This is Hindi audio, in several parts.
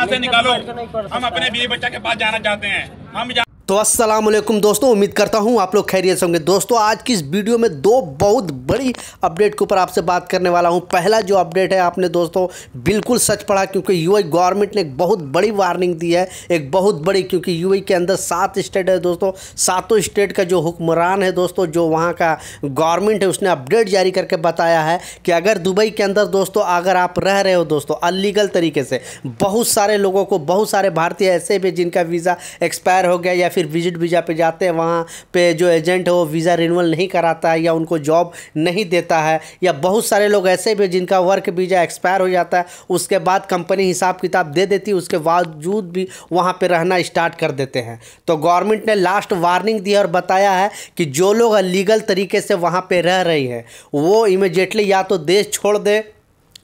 यहाँ से निकालो तो हम अपने बीवी बच्चा के पास जाना चाहते हैं हम तो अस्सलाम वालेकुम दोस्तों उम्मीद करता हूँ आप लोग खैरियत से होंगे दोस्तों आज की इस वीडियो में दो बहुत बड़ी अपडेट के ऊपर आपसे बात करने वाला हूँ पहला जो अपडेट है आपने दोस्तों बिल्कुल सच पढ़ा क्योंकि यूएई गवर्नमेंट ने एक बहुत बड़ी वार्निंग दी है एक बहुत बड़ी क्योंकि यूएई के अंदर सात स्टेट है दोस्तों सातों स्टेट का जो हुक्मरान है दोस्तों जो वहाँ का गवर्नमेंट है उसने अपडेट जारी करके बताया है कि अगर दुबई के अंदर दोस्तों अगर आप रह रहे हो दोस्तों अलीगल तरीके से बहुत सारे लोगों को बहुत सारे भारतीय ऐसे भी जिनका वीज़ा एक्सपायर हो गया या फिर फिर विजिट वीज़ा पे जाते हैं वहाँ पे जो एजेंट है वो वीज़ा रिनूअल नहीं कराता है या उनको जॉब नहीं देता है या बहुत सारे लोग ऐसे भी जिनका वर्क वीज़ा एक्सपायर हो जाता है उसके बाद कंपनी हिसाब किताब दे देती है उसके बावजूद भी वहाँ पर रहना स्टार्ट कर देते हैं तो गवर्नमेंट ने लास्ट वार्निंग दी और बताया है कि जो लोग लीगल तरीके से वहाँ पर रह रही हैं वो इमिजिएटली या तो देश छोड़ दें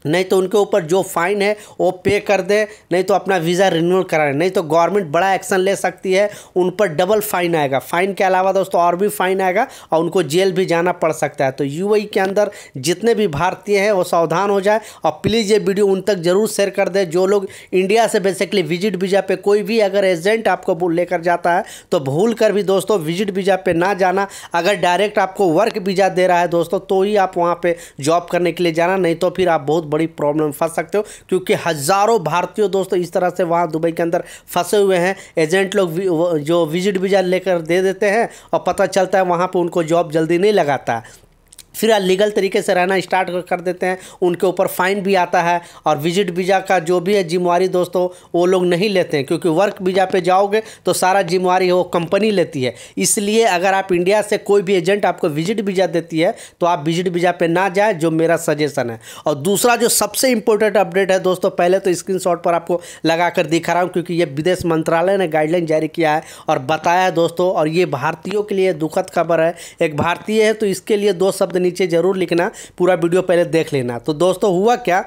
नहीं तो उनके ऊपर जो फ़ाइन है वो पे कर दें नहीं तो अपना वीज़ा रिन्यूअल कराएं नहीं तो गवर्नमेंट बड़ा एक्शन ले सकती है उन पर डबल फ़ाइन आएगा फ़ाइन के अलावा दोस्तों और भी फ़ाइन आएगा और उनको जेल भी जाना पड़ सकता है तो यू के अंदर जितने भी भारतीय हैं वो सावधान हो जाए और प्लीज़ ये वीडियो उन तक ज़रूर शेयर कर दें जो लोग इंडिया से बेसिकली विजिट वीज़ा पे कोई भी अगर एजेंट आपको लेकर जाता है तो भूल कर भी दोस्तों विजिट वीज़ा पे ना जाना अगर डायरेक्ट आपको वर्क वीज़ा दे रहा है दोस्तों तो ही आप वहाँ पर जॉब करने के लिए जाना नहीं तो फिर आप बहुत बड़ी प्रॉब्लम फंस सकते हो क्योंकि हज़ारों भारतीय दोस्तों इस तरह से वहाँ दुबई के अंदर फंसे हुए हैं एजेंट लोग जो विजिट वीज़ा लेकर दे देते हैं और पता चलता है वहाँ पर उनको जॉब जल्दी नहीं लगाता फिर लीगल तरीके से रहना स्टार्ट कर देते हैं उनके ऊपर फाइन भी आता है और विजिट वीज़ा का जो भी है जिम्मेवारी दोस्तों वो लोग नहीं लेते हैं क्योंकि वर्क वीज़ा पे जाओगे तो सारा जिम्मेवारी वो कंपनी लेती है इसलिए अगर आप इंडिया से कोई भी एजेंट आपको विजिट वीज़ा देती है तो आप विजिट वीज़ा पर ना जाए जो मेरा सजेशन है और दूसरा जो सबसे इंपॉर्टेंट अपडेट है दोस्तों पहले तो स्क्रीन पर आपको लगा कर दिखा रहा हूँ क्योंकि ये विदेश मंत्रालय ने गाइडलाइन जारी किया है और बताया है दोस्तों और ये भारतीयों के लिए दुखद खबर है एक भारतीय है तो इसके लिए दो शब्द नीचे ज़रूर लिखना पूरा वीडियो पहले देख लेना तो दोस्तों हुआ क्या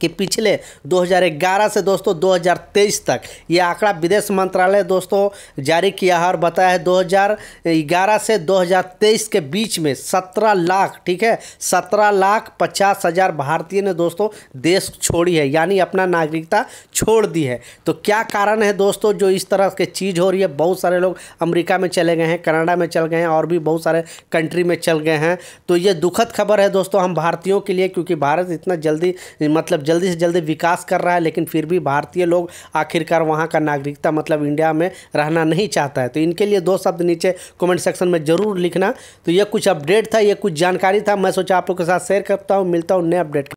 कि पिछले 2011 से दोस्तों 2023 तक ये आंकड़ा विदेश मंत्रालय दोस्तों जारी किया है और बताया है 2011 से 2023 के बीच में 17 लाख ठीक है 17 लाख पचास हज़ार भारतीय ने दोस्तों देश छोड़ी है यानी अपना नागरिकता छोड़ दी है तो क्या कारण है दोस्तों जो इस तरह के चीज़ हो रही है बहुत सारे लोग अमरीका में चले गए हैं कनाडा में चल गए हैं और भी बहुत सारे कंट्री में चल गए हैं तो ये दुखद खबर है दोस्तों हम भारतीयों के लिए क्योंकि भारत इतना जल्दी मतलब मतलब जल्दी से जल्दी विकास कर रहा है लेकिन फिर भी भारतीय लोग आखिरकार वहाँ का नागरिकता मतलब इंडिया में रहना नहीं चाहता है तो इनके लिए दो शब्द नीचे कमेंट सेक्शन में ज़रूर लिखना तो यह कुछ अपडेट था यह कुछ जानकारी था मैं सोचा आप लोगों के साथ शेयर करता हूँ मिलता हूँ नए अपडेट